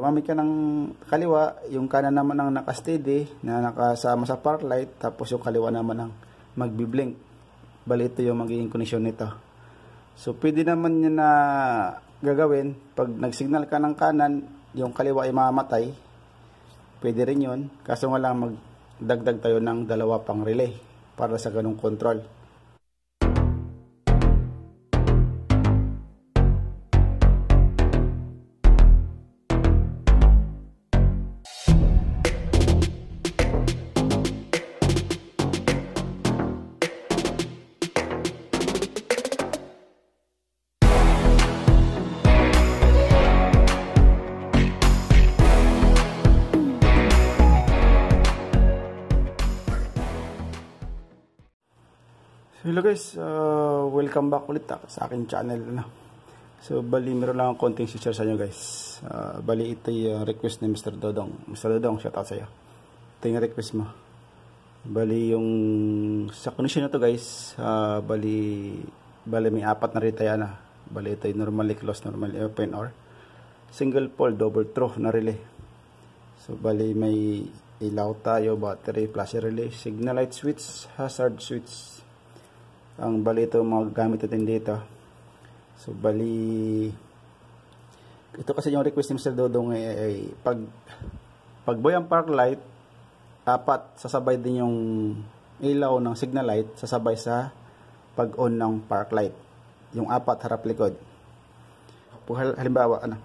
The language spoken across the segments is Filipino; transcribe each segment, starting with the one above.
Gumamit ka ng kaliwa, yung kanan naman ang naka-steady na nakasama sa park light, tapos yung kaliwa naman ang magbi-blink. Bali ito yung magiging kondisyon nito. So pwede naman niya na gagawin, pag nagsignal ka ng kanan, yung kaliwa ay mamatay, pwede rin yun. Kaso nga lang magdagdag tayo ng dalawa pang relay para sa ganong control. Hello guys, uh, welcome back ulit ha, ah, sa akin channel. Ano? So bali meron lang konting share sa inyo guys. Uh, bali ito yung uh, request ni Mr. Dodong. Mr. Dodong, shout out sa iyo. Ito yung request mo. Bali yung sa condition na to guys, uh, bali bali may apat na retaya na. Bali ito yung normally close, normally open or single pole, double throw na relay. So bali may ilaw tayo, battery, flash relay, signal light switch, hazard switch, ang bali ito mga gamit natin dito so bali ito kasi yung request ni Mr. Dodong ay, eh, ay eh, pag pag boy ang park light apat sasabay din yung ilaw ng signal light sasabay sa pag on ng park light yung apat harap likod halimbawa ano,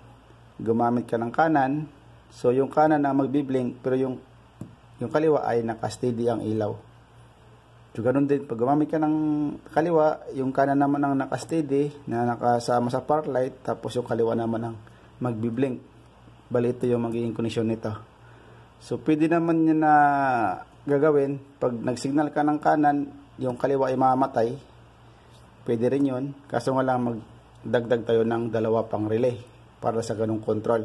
gumamit ka ng kanan so yung kanan na magbiblink pero yung yung kaliwa ay naka-steady ang ilaw So, ganun din, pag gumamit ka ng kaliwa, yung kanan naman ang nakasteady, na nakasama sa park light, tapos yung kaliwa naman ang magbiblink. Bali, ito yung magiging kondisyon nito. So, pwede naman niya na gagawin, pag nagsignal ka ng kanan, yung kaliwa ay mamatay, pwede rin yun. Kaso nga lang, magdagdag tayo ng dalawa pang relay para sa ganung control.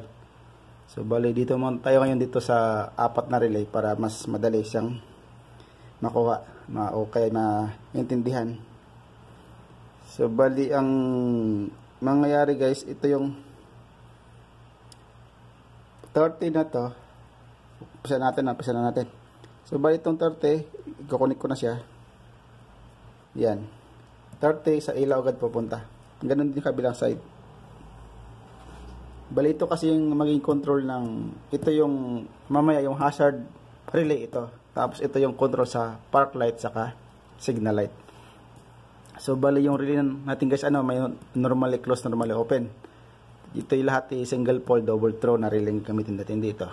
So, bali, dito man tayo ngayon dito sa apat na relay para mas madali siyang makuha ma okay na intindihan So bali ang mangyayari guys, ito yung 30 na to. Pisa natin na, pisa na natin. So bali itong 30, kukunik ko na siya. Yan. 30 sa ilaw agad pupunta. Ganun din kabilang side. Bali ito kasi yung maging control ng ito yung mamaya yung hazard relay ito. Tapos ito yung control sa park light saka signal light. So bali yung relay natin guys ano may normally close, normally open. Ito yung lahat yung single pole double throw na relay yung gamitin natin dito.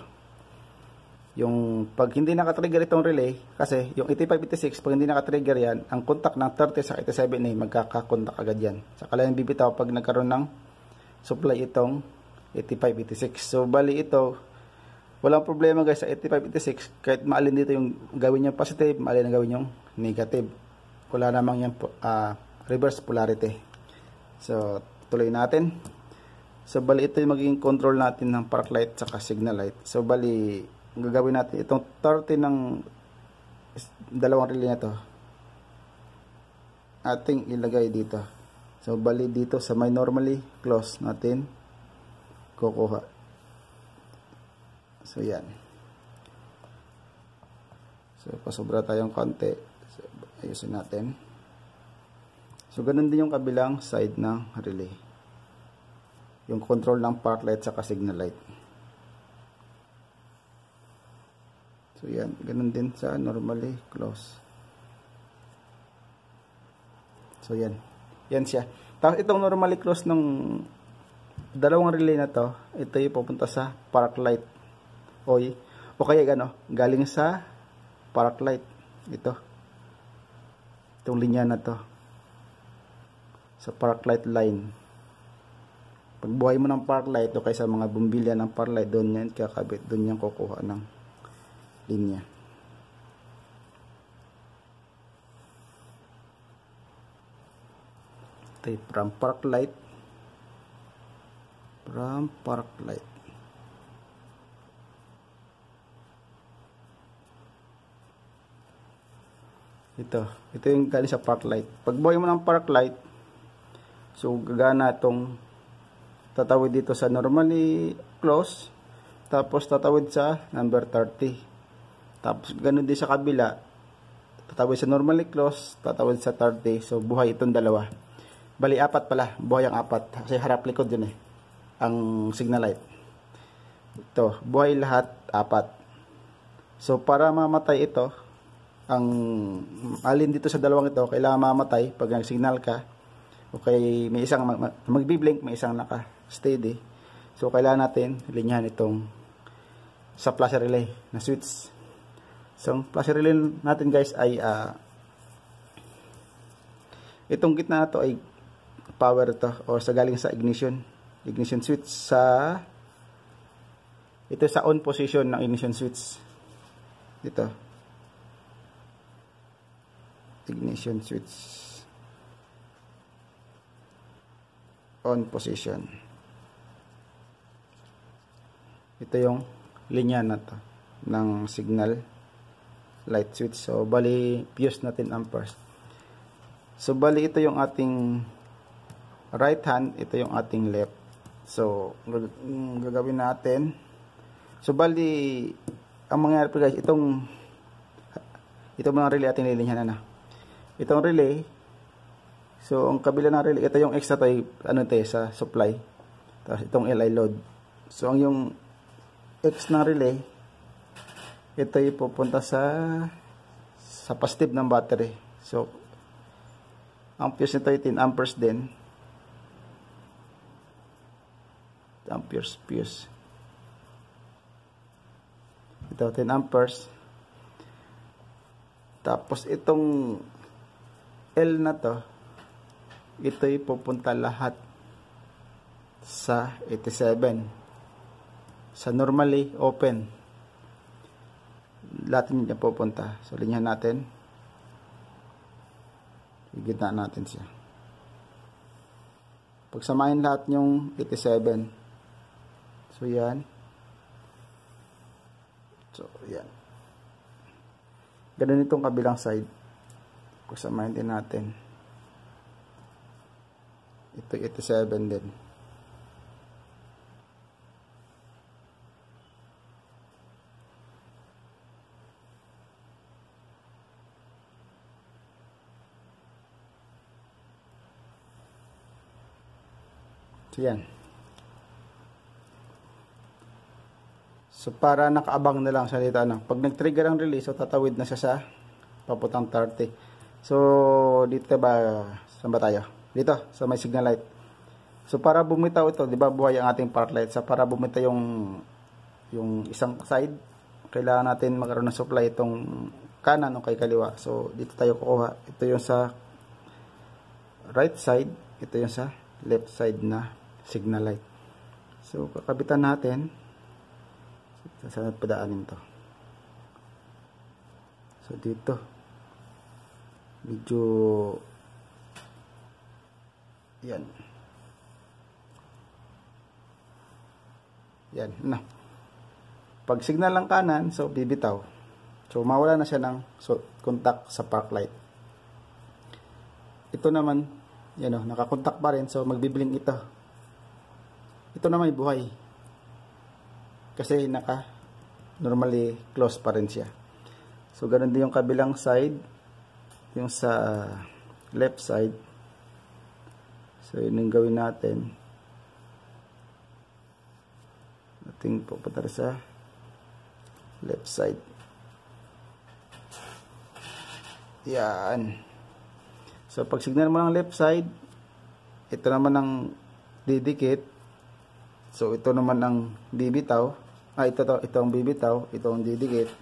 Yung pag hindi nakatrigger itong relay kasi yung 8586 pag hindi nakatrigger yan ang contact ng 30 sa 87 ay magkakakontak agad yan. Saka lang bibitaw pag nagkaroon ng supply itong 8586. So bali ito Walang problema guys sa 85, 86. Kahit maalin dito yung gawin yung positive, maalin ang gawin yung negative. Wala namang yung uh, ah, reverse polarity. So, tuloy natin. So, bali ito yung magiging control natin ng park light sa signal light. So, bali, gagawin natin itong 30 ng dalawang relay na to. Ating ilagay dito. So, bali dito sa may normally close natin kukuha. So, yan. So, pasobra tayong konti. So, ayusin natin. So, ganun din yung kabilang side ng relay. Yung control ng park light sa signal light. So, yan. Ganun din sa normally close. So, yan. Yan siya. Tapos, itong normally close ng dalawang relay na to, ito yung pupunta sa park light oil o kaya ano, galing sa park light. Ito. Itong linya na to. Sa park light line. Pag buhay mo ng park light o kaysa mga bumbilya ng park light, doon yan kakabit. Doon yan kukuha ng linya. Ito from park light. From park light. Ito. Ito yung galing sa park light. Pag buhay mo ng park light, so gagana itong tatawid dito sa normally close. Tapos tatawid sa number 30. Tapos ganun din sa kabila. Tatawid sa normally close, tatawid sa 30. So buhay itong dalawa. Bali, apat pala. Buhay ang apat. Kasi harap likod yun eh. Ang signal light. Ito. Buhay lahat, apat. So para mamatay ito, ang alin dito sa dalawang ito, kailangan mamatay pag nag-signal ka. Okay, may isang mag magbi-blink may isang naka-steady. So, kailangan natin linyahan itong sa flash relay na switch. So, ang flash relay natin guys ay uh, itong gitna to ay power to or sa galing sa ignition ignition switch sa ito sa on position ng ignition switch dito ignition switch on position ito yung linya na to ng signal light switch so bali fuse natin ang first so bali ito yung ating right hand ito yung ating left so mm, gagawin natin so bali ang mangyari po guys itong ito mga relay ating na, na itong relay so ang kabila ng relay ito yung extra tayo eh, ano tayo eh, sa supply tapos itong LI load so ang yung X ng relay ito yung pupunta sa sa positive ng battery so ang fuse nito 10 amperes din amperes fuse ito 10 amperes tapos itong L na to, ito'y pupunta lahat sa 87. Sa normally open, lahat niya pupunta. So, linyahan natin. Igitna natin siya. Pagsamahin lahat yung 87. So, yan. So, yan. Ganun itong kabilang side. Kasamahin din natin. Ito 87 din. So, yan. So, para nakaabang na lang salita na. Pag nag-trigger ang release, so tatawid na siya sa paputang 30. So, dito ba, saan ba tayo? Dito, sa may signal light. So, para bumitaw ito, di ba buhay ang ating park light. So, para bumita yung, yung isang side, kailangan natin magkaroon ng supply itong kanan o kay kaliwa. So, dito tayo kukuha. Ito yung sa right side. Ito yung sa left side na signal light. So, kakabitan natin. Saan padaanin to? So, dito medyo yan yan na pag signal ang kanan so bibitaw so mawala na siya ng so, contact sa park light ito naman yan o, oh, nakakontak pa rin so magbibling ito ito naman ay buhay kasi naka normally close pa rin siya so ganun din yung kabilang side yung sa left side so yun yung gawin natin ating pupunta sa left side yan so pag signal mo ng left side ito naman ang didikit so ito naman ang bibitaw ah ito, ito ang bibitaw ito ang didikit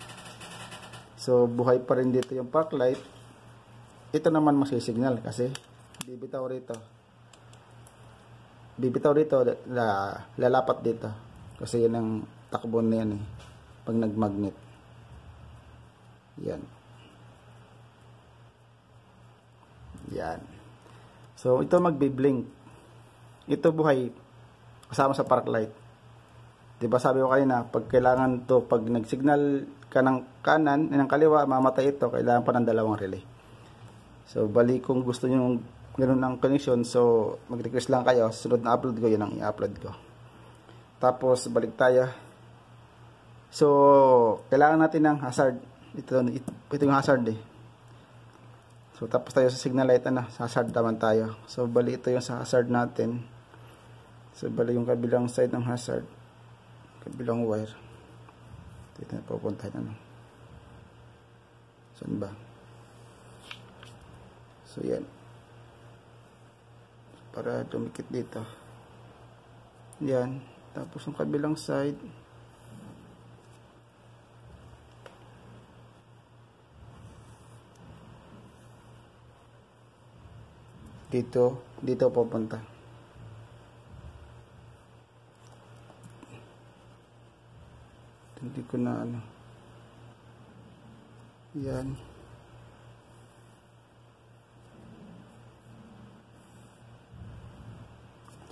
so buhay pa rin dito yung park light ito naman masisignal kasi bibitaw rito. Bibitaw rito, la, lalapat dito. Kasi yan ang takbo na yan eh. Pag nag magnet Yan. Yan. So, ito magbiblink. Ito buhay kasama sa park light. 'Di ba sabi ko kanina, pag kailangan 'to pag nagsignal ka ng kanan, ng kaliwa, mamatay ito, kailangan pa ng dalawang relay. So, bali kung gusto nyo ganun ang connection, so mag-request lang kayo. Sunod na upload ko, yun ang i-upload ko. Tapos, balik tayo. So, kailangan natin ng hazard. Ito, ito, ito yung hazard eh. So, tapos tayo sa signal light, ano, sa hazard naman tayo. So, bali ito yung sa hazard natin. So, bali yung kabilang side ng hazard. Kabilang wire. Dito na pupunta. Ano. Saan ba? So, yan. Para dumikit dito. Yan. Tapos, yung kabilang side. Dito. Dito papunta. Hindi ko na ano. Yan. Yan.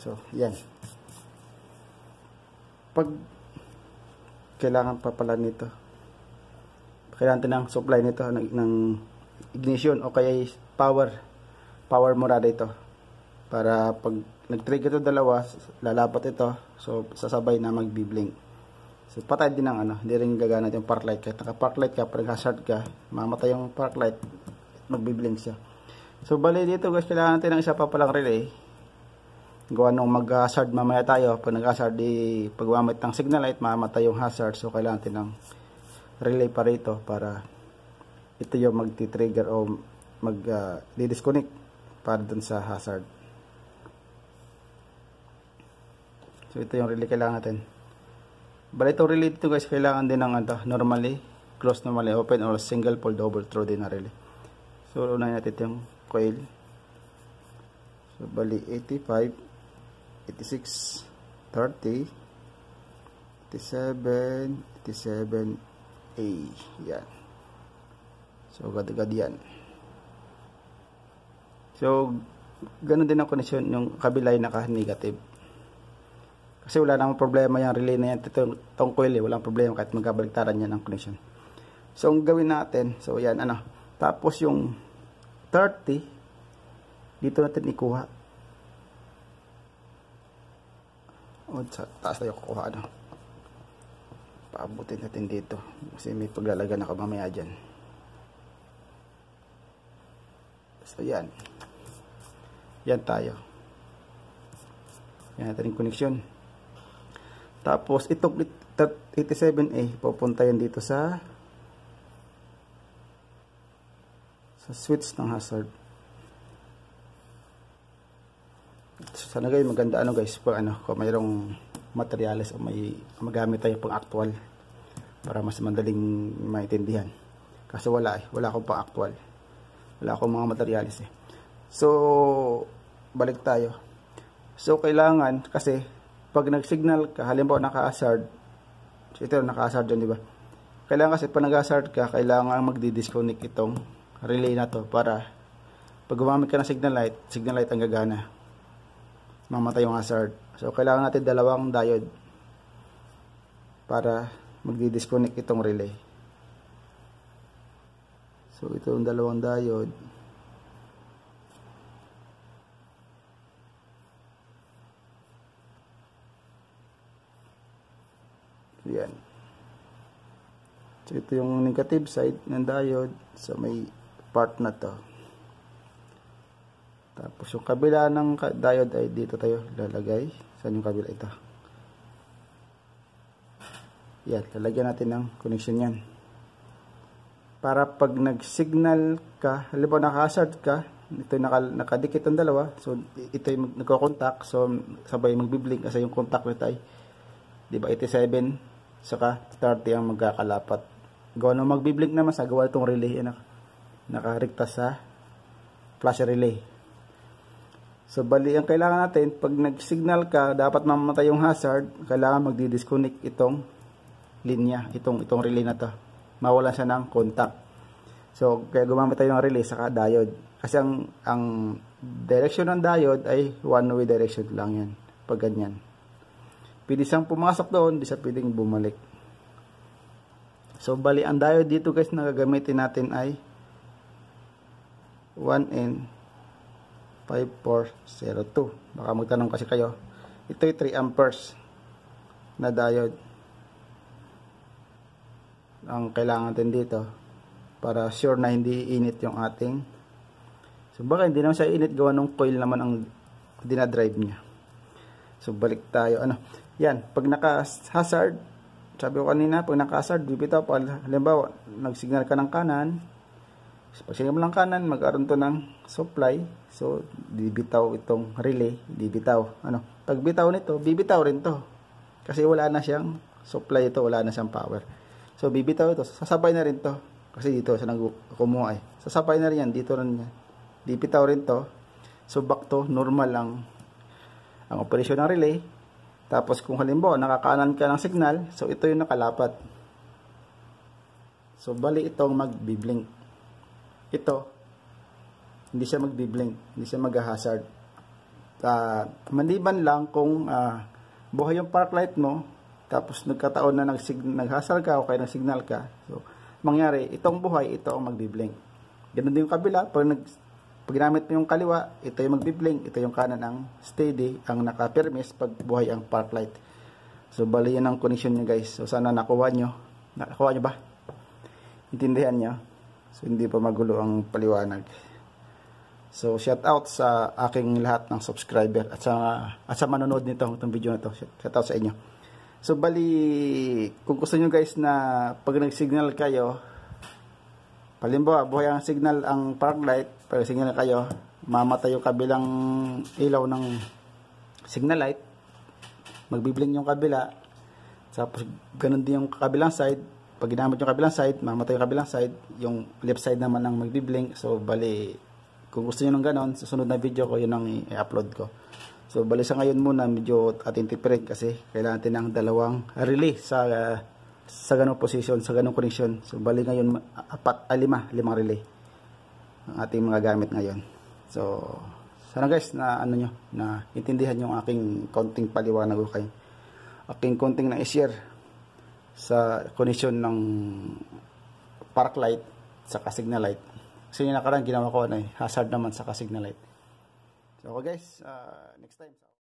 So, yan. Pag kailangan pa pala nito, kailangan din ng supply nito ng, ng ignition o kaya power power morada ito para pag nag-trigger ito dalawa lalapat ito so sasabay na magbi-blink. so patay din ang ano hindi rin gagana yung park light kahit naka park light ka parang hazard ka mamatay yung park light magbi-blink siya so bali dito guys kailangan natin ng isa pa palang relay gawa nung mag-hazard mamaya tayo pag nag-hazard di pag mamit ng signal light mamatay yung hazard so kailangan natin ng relay pa rito para ito yung magti-trigger o mag uh, ah, disconnect para dun sa hazard so ito yung relay kailangan natin bali itong relay dito guys kailangan din ng ito, ano, normally close normally open or single pole double throw din na relay so unahin natin yung coil so bali 85 86 30 87 87A yan so agad-agad yan so ganun din ang condition yung kabilay naka-negative kasi wala namang problema yung relay na yan itong, itong coil eh, walang problema kahit magkabaligtaran yan ang connection so ang gawin natin so yan ano tapos yung 30 dito natin ikuha o sa taas tayo kukuha ano paabutin natin dito kasi may paglalagan ako mamaya dyan so yan yan tayo yan natin yung connection tapos itong 87A pupunta yan dito sa sa switch ng hazard Sana guys, maganda ano guys, pag ano, kung mayroong materials o may magamit tayo pang actual para mas madaling maintindihan. Kasi wala eh, wala akong pang actual. Wala akong mga materials eh. So, balik tayo. So, kailangan kasi pag nag-signal ka, halimbawa naka-hazard, ito naka-hazard dyan, di ba? Kailangan kasi pag nag-hazard ka, kailangan magdi-disconnect itong relay na to para pag gumamit ka ng signal light, signal light ang gagana mamatay yung hazard. So, kailangan natin dalawang diode para magdi-disconnect itong relay. So, ito yung dalawang diode. Yan. So, ito yung negative side ng diode sa so, may part na to. Tapos yung kabila ng diode ay dito tayo lalagay. Saan yung kabila ito? Yan, lalagyan natin ng connection yan. Para pag nag-signal ka, halimbawa naka-hazard ka, ito naka, nakadikit ang dalawa, so ito yung nagko-contact, so sabay magbiblink kasi yung contact nito ay, di ba, 87, saka 30 ang magkakalapat. Gawa nung magbiblink naman sa gawa itong relay, eh, naka, nakarekta sa flash relay. So bali ang kailangan natin pag nag-signal ka dapat mamatay yung hazard, kailangan magdi-disconnect itong linya, itong itong relay na to. Mawalan siya ng contact. So kaya gumamit tayo ng relay saka diode. Kasi ang ang direction ng diode ay one way direction lang yan pag ganyan. Pwede siyang pumasok doon, di siya pwedeng bumalik. So bali ang diode dito guys na gagamitin natin ay 1N 5402. Baka magtanong kasi kayo. ito Ito'y 3 amperes na diode. Ang kailangan natin dito para sure na hindi init yung ating so baka hindi naman siya init gawa ng coil naman ang dinadrive niya. So balik tayo. Ano? Yan, pag naka-hazard, sabi ko kanina, pag naka-hazard, bibitaw, pag halimbawa, nag-signal ka ng kanan, So, pag sinimula kanan, magkaroon to ng supply. So, bibitaw itong relay, bibitaw. Ano? Pag bitaw nito, bibitaw rin to. Kasi wala na siyang supply ito, wala na siyang power. So, bibitaw ito. Sasabay na rin to. Kasi dito sa nagkumuha eh. Sasabay na rin yan. Dito rin yan. Bibitaw rin to. So, back to normal lang ang operation ng relay. Tapos, kung halimbawa, nakakanan ka ng signal, so ito yung nakalapat. So, bali itong magbiblink ito, hindi siya magbi-blink, hindi siya mag-hazard. Uh, ah, maniban lang kung uh, buhay yung park light mo, tapos nagkataon na nag-hazard ka o kaya nag-signal ka. So, mangyari, itong buhay, ito ang magbiblink. Ganun din yung kabila, pag, nag, pag ginamit mo yung kaliwa, ito yung magbi-blink, ito yung kanan ang steady, ang naka-permis pag buhay ang park light. So, bali yan ang connection nyo guys. So, sana nakuha nyo. Nakuha nyo ba? Intindihan nyo? So, hindi pa magulo ang paliwanag. So, shout out sa aking lahat ng subscriber at sa, at sa manonood nito, itong video na to. Shout out sa inyo. So, bali, kung gusto nyo guys na pag nag-signal kayo, palimbawa, buhay ang signal ang park light, pero signal kayo, mamatay yung kabilang ilaw ng signal light, magbibling yung kabila, tapos ganun din yung kabilang side, pag ginamit yung kabilang side, mamatay yung kabilang side, yung left side naman ang magbi-blink. So, bali, kung gusto niyo ng ganon, sa sunod na video ko, yun ang i-upload ko. So, bali sa ngayon muna, medyo attentive pa kasi kailangan natin ng dalawang relay sa uh, sa ganong position, sa ganong connection. So, bali ngayon, apat, ah, lima, limang relay ang ating mga gamit ngayon. So, sana guys na ano nyo, na intindihan yung aking konting paliwanag ko kayo. Aking konting na i-share sa connection ng park light sa signal light. Kasi yung nakaraan ginawa ko na eh, hazard naman sa signal light. So okay guys, uh, next time.